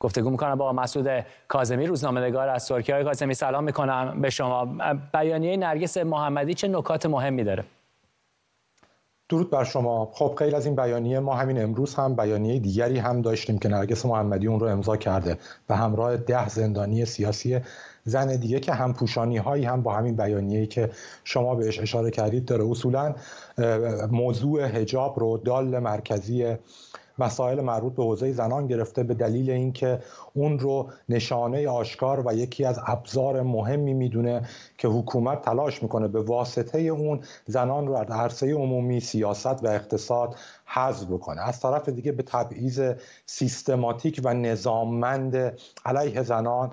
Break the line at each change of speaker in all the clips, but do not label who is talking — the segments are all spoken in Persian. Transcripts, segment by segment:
گفتگو میکنم با مسعود کاظمی روزنامه‌نگار از ترکیه های کاظمی سلام میکنم به شما بیانیه نرگس محمدی چه نکات مهمی داره درود بر شما
خب غیر از این بیانیه ما همین امروز هم بیانیه دیگری هم داشتیم که نرگس محمدی اون رو امضا کرده به همراه ده زندانی سیاسی زن دیگه که هم پوشانی هایی هم با همین بیانیه‌ای که شما بهش اشاره کردید داره اصولا موضوع حجاب رو دال مرکزی مسائل مربوط به حوزه زنان گرفته به دلیل اینکه اون رو نشانه آشکار و یکی از ابزار مهمی میدونه که حکومت تلاش میکنه به واسطه اون زنان رو از عرصه عمومی سیاست و اقتصاد حذف بکنه از طرف دیگه به تبعیض سیستماتیک و نظاممند علیه زنان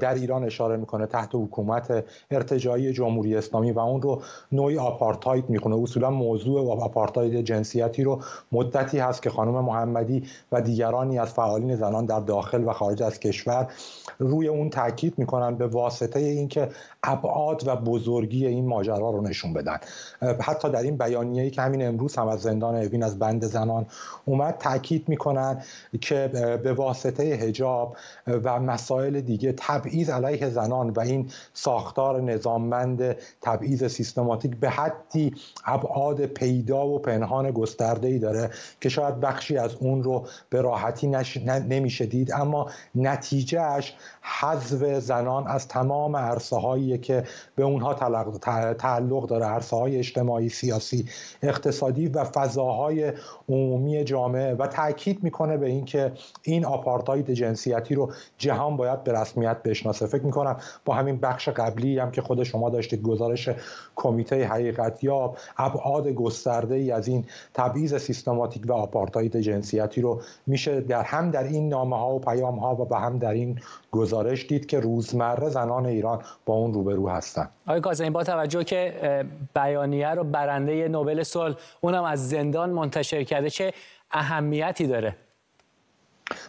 در ایران اشاره میکنه تحت حکومت ارتجایی جمهوری اسلامی و اون رو نوعی آپارتاید میخونه اصولا موضوع آپارتاید جنسیتی رو مدتی هست که خانم محمدی و دیگرانی از فعالین زنان در داخل و خارج از کشور روی اون تاکید میکنن به واسطه اینکه ابعاد و بزرگی این ماجرا رو نشون بدن حتی در این بیانیه‌ای که همین امروز هم از زندان اوین از بند زنان اومد تاکید میکنن که به واسطه هجاب و مسائل دیگه تبعیض علیه زنان و این ساختار نظاممند تبعیض سیستماتیک به حدی ابعاد پیدا و پنهان گسترده ای داره که شاید بخشی از اون رو به راحتی نش... نمیشه دید اما نتیجهش حذف زنان از تمام عرصه هایی که به اونها تعلق داره عرصه های اجتماعی سیاسی اقتصادی و فضاهای عمومی جامعه و تاکید میکنه به اینکه این آپارتاید جنسیتی رو جهان باید به رسمیت بشناسه فکر میکنم با همین بخش قبلی هم که خود شما داشتید گزارش کمیته حقیقت یا ابعاد گسترده ای از این تبعیض سیستماتیک و آپارتاید جنسیتی رو میشه در هم در این نامه ها و پیام ها و به هم در این گزارش دید که روزمره زنان ایران با اون روبرو هستن
آقای با توجه که بیانیه رو برنده نوبل صلح اونم از زندان منتشر شرکته چه اهمیتی داره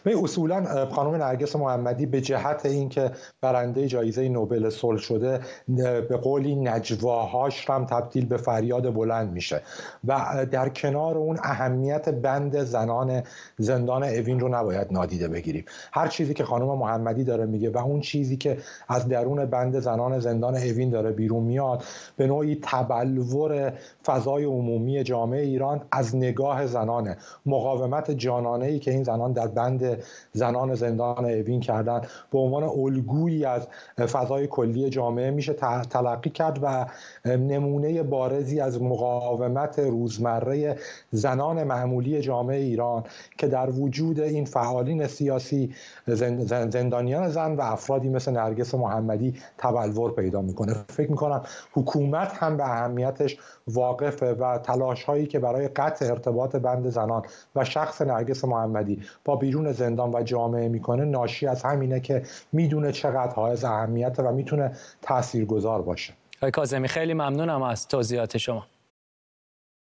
و اصولا خانم نرگس محمدی به جهت اینکه برنده جایزه نوبل صلح شده به قولی نجواهاش هم تبدیل به فریاد بلند میشه و در کنار اون اهمیت بند زنان زندان اوین رو نباید نادیده بگیریم هر چیزی که خانم محمدی داره میگه و اون چیزی که از درون بند زنان زندان اوین داره بیرون میاد به نوعی تبلور فضای عمومی جامعه ایران از نگاه زنانه مقاومت جانانه ای که این زنان در بند بند زنان زندان اوین کردن به عنوان الگویی از فضای کلی جامعه میشه تلقی کرد و نمونه بارزی از مقاومت روزمره زنان معمولی جامعه ایران که در وجود این فعالین سیاسی زندانیان زن و افرادی مثل نرگس محمدی تبلور پیدا میکنه فکر میکنم حکومت هم به اهمیتش واقفه و تلاش هایی که برای قطع ارتباط بند زنان و شخص نرگس محمدی با بیرون زندان و جامعه میکنه ناشی از همینه که میدونه چقدر حائز اهمیته و میتونه تاثیرگذار باشه
آقای کاظمی خیلی ممنونم از توضیحات شما